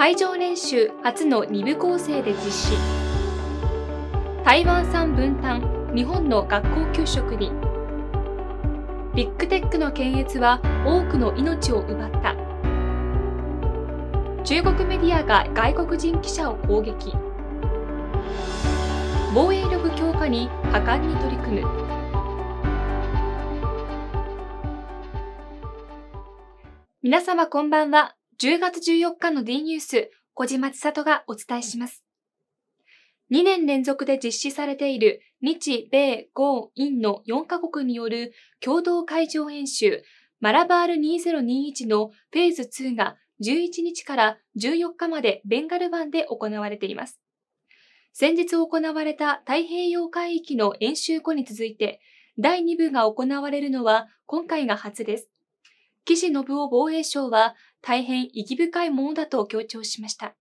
会場練習初の2部構成で実施台湾産分担日本の学校給食にビッグテックの検閲は多くの命を奪った中国メディアが外国人記者を攻撃防衛力強化に果敢に取り組む皆様こんばんは10月14日の D ニュース、小島千里がお伝えします。2年連続で実施されている日米豪印の4カ国による共同海上演習マラバール2021のフェーズ2が11日から14日までベンガル湾で行われています。先日行われた太平洋海域の演習後に続いて第2部が行われるのは今回が初です。岸信夫防衛省は大変意義深いものだと強調しました。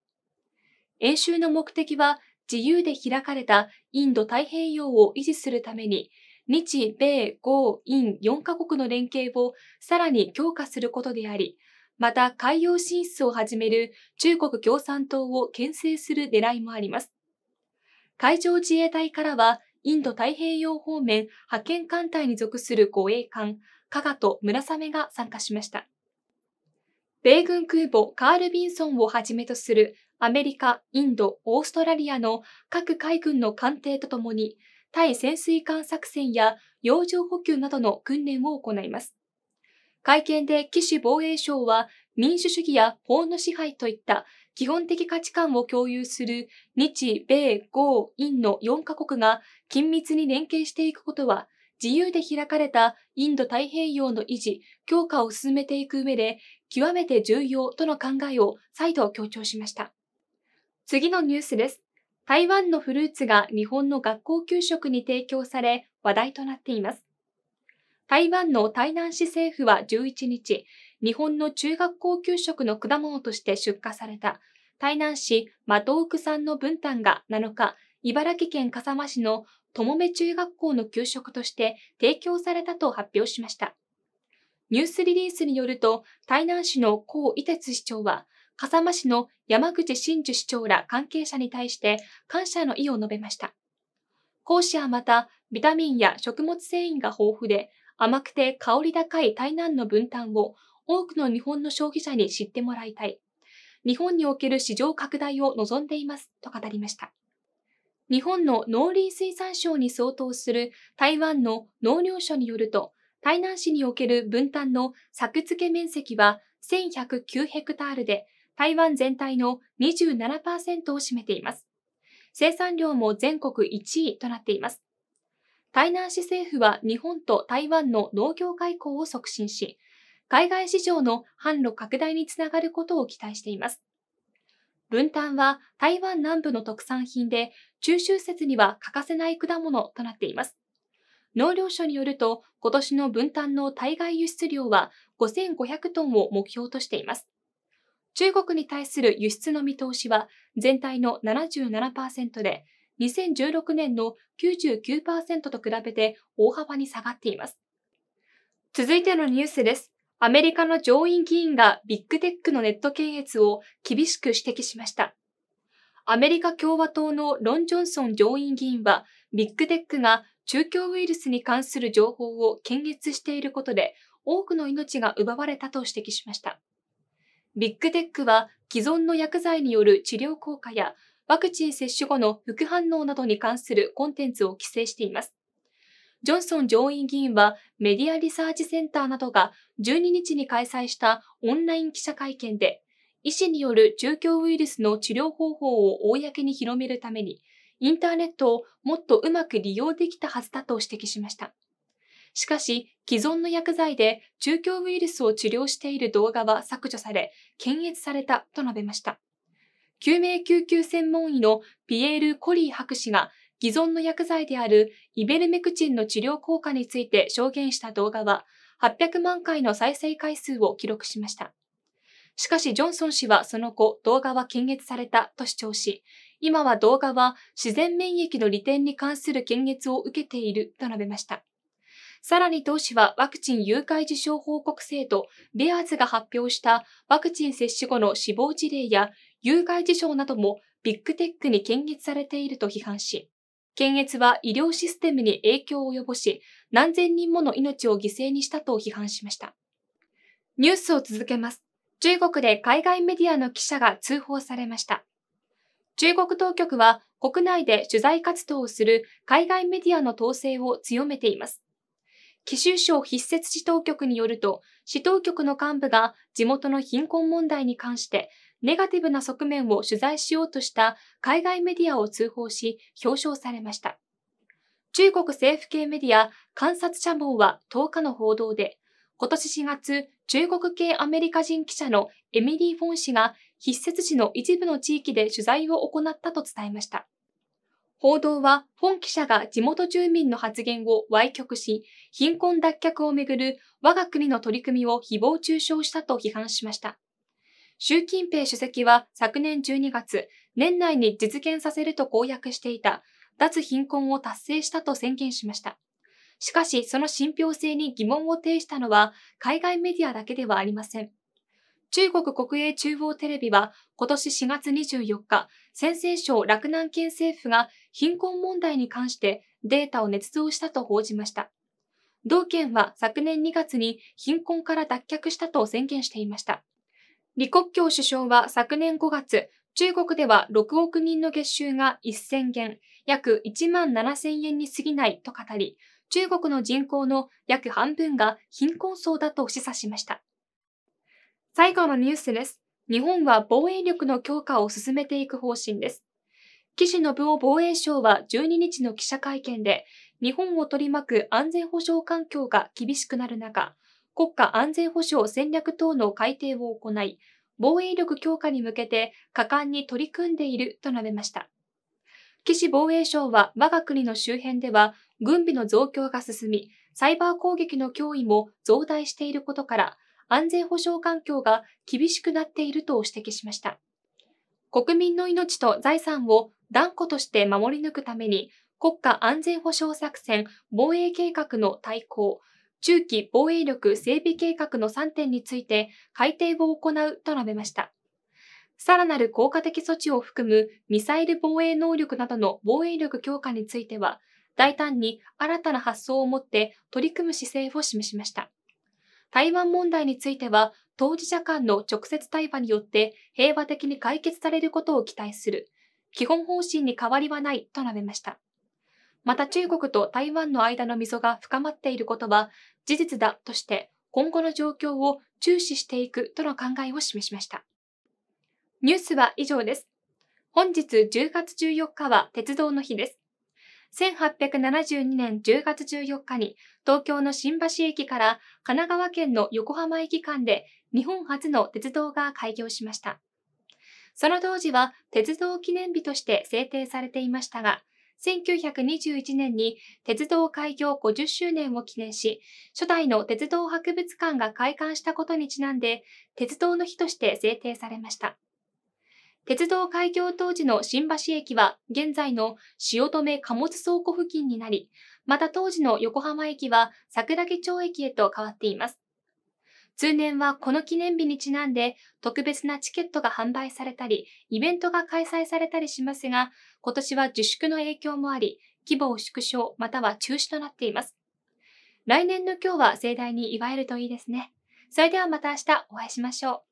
演習の目的は自由で開かれたインド太平洋を維持するために日米豪印4カ国の連携をさらに強化することであり、また海洋進出を始める中国共産党を牽制する狙いもあります。海上自衛隊からは、インド太平洋方面派遣艦隊に属する護衛艦、加賀と村雨が参加しました。米軍空母カール・ビンソンをはじめとするアメリカ、インド、オーストラリアの各海軍の艦艇とともに、対潜水艦作戦や洋上補給などの訓練を行います。会見で岸防衛省は民主主義や法の支配といった基本的価値観を共有する日、米、豪、印の4カ国が緊密に連携していくことは自由で開かれたインド太平洋の維持、強化を進めていく上で、極めて重要との考えを再度強調しました。次のニュースです。台湾のフルーツが日本の学校給食に提供され、話題となっています。台湾の台南市政府は11日、日本の中学校給食の果物として出荷された台南市マトーク産の分担が7日、茨城県笠間市の友目中学校の給食として提供されたと発表しました。ニュースリリースによると、台南市の高伊哲市長は、笠間市の山口真珠市長ら関係者に対して感謝の意を述べました。講師はまた、ビタミンや食物繊維が豊富で、甘くて香り高い台南の分担を多くの日本の消費者に知ってもらいたい。日本における市場拡大を望んでいますと語りました。日本の農林水産省に相当する台湾の農業所によると、台南市における分担の作付け面積は1109ヘクタールで、台湾全体の27%を占めています。生産量も全国1位となっています。台南市政府は日本と台湾の農業開交を促進し、海外市場の販路拡大につながることを期待しています。文旦は台湾南部の特産品で、中秋節には欠かせない果物となっています。農業省によると、今年の分担の対外輸出量は5500トンを目標としています。中国に対する輸出の見通しは全体の77%で、2016年の99%と比べて大幅に下がっています。続いてのニュースです。アメリカの上院議員がビッグテックのネット検閲を厳しく指摘しました。アメリカ共和党のロン・ジョンソン上院議員は、ビッグテックが中共ウイルスに関する情報を検閲していることで、多くの命が奪われたと指摘しました。ビッグテックは既存の薬剤による治療効果やワクチン接種後の副反応などに関するコンテンツを規制しています。ジョンソン上院議員はメディアリサーチセンターなどが12日に開催したオンライン記者会見で、医師による中共ウイルスの治療方法を公に広めるために、インターネットをもっとうまく利用できたはずだと指摘しました。しかし、既存の薬剤で中共ウイルスを治療している動画は削除され、検閲されたと述べました。救命救急専門医のピエール・コリー博士が既存の薬剤であるイベルメクチンの治療効果について証言した動画は800万回の再生回数を記録しました。しかしジョンソン氏はその後動画は検閲されたと主張し、今は動画は自然免疫の利点に関する検閲を受けていると述べました。さらに同氏はワクチン誘拐事象報告制度、ベアーズが発表したワクチン接種後の死亡事例や誘拐事象などもビッグテックに検閲されていると批判し、検閲は医療システムに影響を及ぼし、何千人もの命を犠牲にしたと批判しました。ニュースを続けます。中国で海外メディアの記者が通報されました。中国当局は国内で取材活動をする海外メディアの統制を強めています。貴州省筆設市当局によると、市当局の幹部が地元の貧困問題に関してネガティブな側面を取材しようとした海外メディアを通報し表彰されました。中国政府系メディア観察者網は10日の報道で、今年4月、中国系アメリカ人記者のエミリー・フォン氏が筆節時の一部の地域で取材を行ったと伝えました。報道は、フォン記者が地元住民の発言を歪曲し、貧困脱却をめぐる我が国の取り組みを誹謗中傷したと批判しました。習近平主席は昨年12月、年内に実現させると公約していた脱貧困を達成したと宣言しました。しかし、その信憑性に疑問を呈したのは海外メディアだけではありません。中国国営中央テレビは今年4月24日、陝西省洛南県政府が貧困問題に関してデータを捏造したと報じました。同県は昨年2月に貧困から脱却したと宣言していました。李克強首相は昨年5月、中国では6億人の月収が1000元、約1万7000円に過ぎないと語り、中国の人口の約半分が貧困層だと示唆しました。最後のニュースです。日本は防衛力の強化を進めていく方針です。岸信夫防衛省は12日の記者会見で、日本を取り巻く安全保障環境が厳しくなる中、国家安全保障戦略等の改定を行い、防衛力強化に向けて果敢に取り組んでいると述べました。岸防衛省は我が国の周辺では軍備の増強が進み、サイバー攻撃の脅威も増大していることから、安全保障環境が厳しくなっていると指摘しました。国民の命と財産を断固として守り抜くために、国家安全保障作戦防衛計画の対抗、中期防衛力整備計画の3点について改定を行うと述べました。さらなる効果的措置を含むミサイル防衛能力などの防衛力強化については、大胆に新たな発想を持って取り組む姿勢を示しました。台湾問題については、当事者間の直接対話によって平和的に解決されることを期待する、基本方針に変わりはないと述べました。また中国と台湾の間の溝が深まっていることは事実だとして今後の状況を注視していくとの考えを示しました。ニュースは以上です。本日10月14日は鉄道の日です。1872年10月14日に東京の新橋駅から神奈川県の横浜駅間で日本初の鉄道が開業しました。その当時は鉄道記念日として制定されていましたが、1921年に鉄道開業50周年を記念し、初代の鉄道博物館が開館したことにちなんで、鉄道の日として制定されました。鉄道開業当時の新橋駅は現在の汐留貨物倉庫付近になり、また当時の横浜駅は桜木町駅へと変わっています。通年はこの記念日にちなんで特別なチケットが販売されたり、イベントが開催されたりしますが、今年は自粛の影響もあり、規模を縮小または中止となっています。来年の今日は盛大に祝えるといいですね。それではまた明日お会いしましょう。